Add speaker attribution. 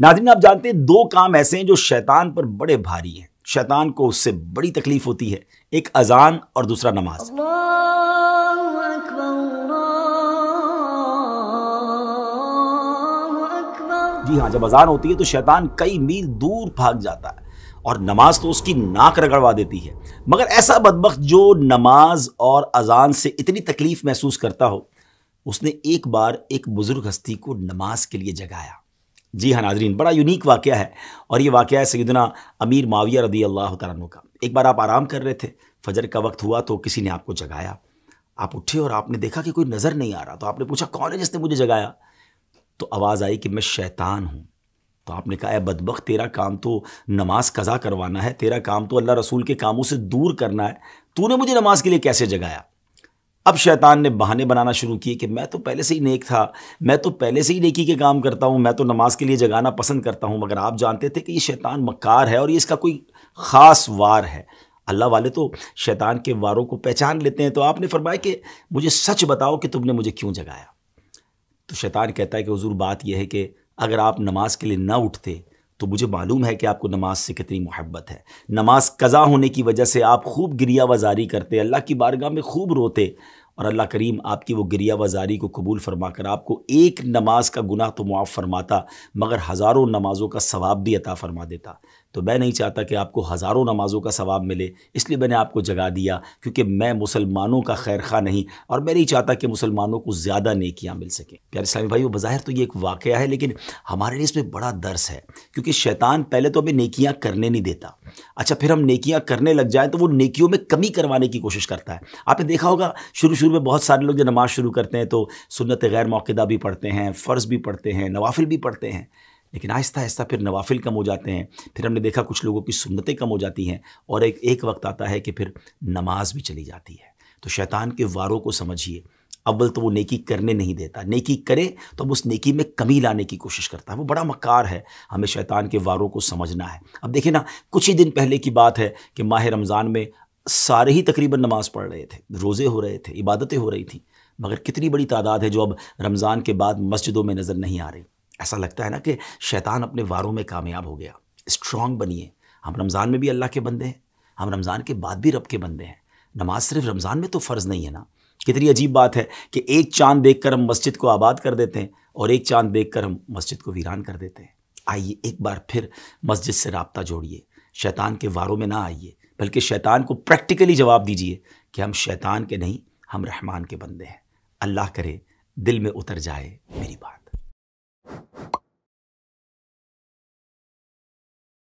Speaker 1: नाजरीन आप जानते हैं दो काम ऐसे हैं जो शैतान पर बड़े भारी हैं शैतान को उससे बड़ी तकलीफ होती है एक अजान और दूसरा नमाज जी हाँ जब अजान होती है तो शैतान कई मील दूर भाग जाता है और नमाज तो उसकी नाक रगड़वा देती है मगर ऐसा बदबक जो नमाज और अजान से इतनी तकलीफ महसूस करता हो उसने एक बार एक बुजुर्ग हस्ती को नमाज के लिए जगाया जी हाँ नाजरीन बड़ा यूनिक वाक़ है और ये वाक़ है सैदना अमीर माविया रदी अल्लाह तु का एक बार आप आराम कर रहे थे फजर का वक्त हुआ तो किसी ने आपको जगाया आप उठे और आपने देखा कि कोई नज़र नहीं आ रहा तो आपने पूछा कौन है जिसने मुझे जगाया तो आवाज़ आई कि मैं शैतान हूँ तो आपने कहा है बदबक तेरा काम तो नमाज कज़ा करवाना है तेरा काम तो अल्लाह रसूल के कामों से दूर करना है तूने मुझे नमाज के लिए कैसे जगाया अब शैतान ने बहाने बनाना शुरू किए कि मैं तो पहले से ही नेक था मैं तो पहले से ही नेकी के काम करता हूँ मैं तो नमाज के लिए जगाना पसंद करता हूँ मगर आप जानते थे कि ये शैतान मक्कार है और ये इसका कोई ख़ास वार है अल्लाह वाले तो शैतान के वारों को पहचान लेते हैं तो आपने फरमाया कि मुझे सच बताओ कि तुमने मुझे क्यों जगाया तो शैतान कहता है कि हजूर बात यह है कि अगर आप नमाज के लिए ना उठते तो मुझे मालूम है कि आपको नमाज से कितनी मोहब्बत है नमाज कज़ा होने की वजह से आप खूब गिरिया वजारी करते अल्लाह की बारगाह में खूब रोते और अल्लाह करीम आपकी वो गिरिया वजारी को कबूल फरमा कर आपको एक नमाज का गुनाह तो मुआफ़ फरमाता मगर हज़ारों नमाज़ों का सवाब भी अता फरमा देता तो मैं नहीं चाहता कि आपको हज़ारों नमाज़ों का सवाब मिले इसलिए मैंने आपको जगा दिया क्योंकि मैं मुसलमानों का खैर खा नहीं और मैं नहीं चाहता कि मुसलमानों को ज़्यादा नेकियाँ मिल सकें प्यार इस्लामी भाई वो बज़ाहिर तो ये एक वाक़ है लेकिन हमारे लिए इसमें बड़ा दर्स है क्योंकि शैतान पहले तो हमें नेकियाँ करने नहीं देता अच्छा फिर हम नेकियां करने लग जाए तो वो नेकियों में कमी करवाने की कोशिश करता है आपने देखा होगा शुरू शुरू में बहुत सारे लोग जब नमाज़ शुरू करते हैं तो सुनत गैर मौकेदा भी पढ़ते हैं फ़र्ज़ भी पढ़ते हैं नवाफिल भी पढ़ते हैं लेकिन आहिस्ता आहिस्ता फिर नवाफिल कम हो जाते हैं फिर हमने देखा कुछ लोगों की सुनतें कम हो जाती हैं और एक एक वक्त आता है कि फिर नमाज भी चली जाती है तो शैतान के वारों को समझिए अव्वल तो वो नेकी करने नहीं देता नेकी करे तो अब उस नेकी में कमी लाने की कोशिश करता है वो बड़ा मकार है हमें शैतान के वारों को समझना है अब देखिए ना कुछ ही दिन पहले की बात है कि माह रमज़ान में सारे ही तकरीबन नमाज़ पढ़ रहे थे रोज़े हो रहे थे इबादतें हो रही थी मगर कितनी बड़ी तादाद है जो अब रमज़ान के बाद मस्जिदों में नज़र नहीं आ रही ऐसा लगता है ना कि शैतान अपने वारों में कामयाब हो गया स्ट्रॉन्ग बनिए हम रमज़ान में भी अल्लाह के बंदे हैं हम रमज़ान के बाद भी रब के बंदे हैं नमाज सिर्फ रमज़ान में तो फ़र्ज़ नहीं है ना कितनी अजीब बात है कि एक चांद देखकर हम मस्जिद को आबाद कर देते हैं और एक चांद देखकर हम मस्जिद को वीरान कर देते हैं आइए एक बार फिर मस्जिद से रबता जोड़िए शैतान के वारों में ना आइए बल्कि शैतान को प्रैक्टिकली जवाब दीजिए कि हम शैतान के नहीं हम रहमान के बंदे हैं अल्लाह करे दिल में उतर जाए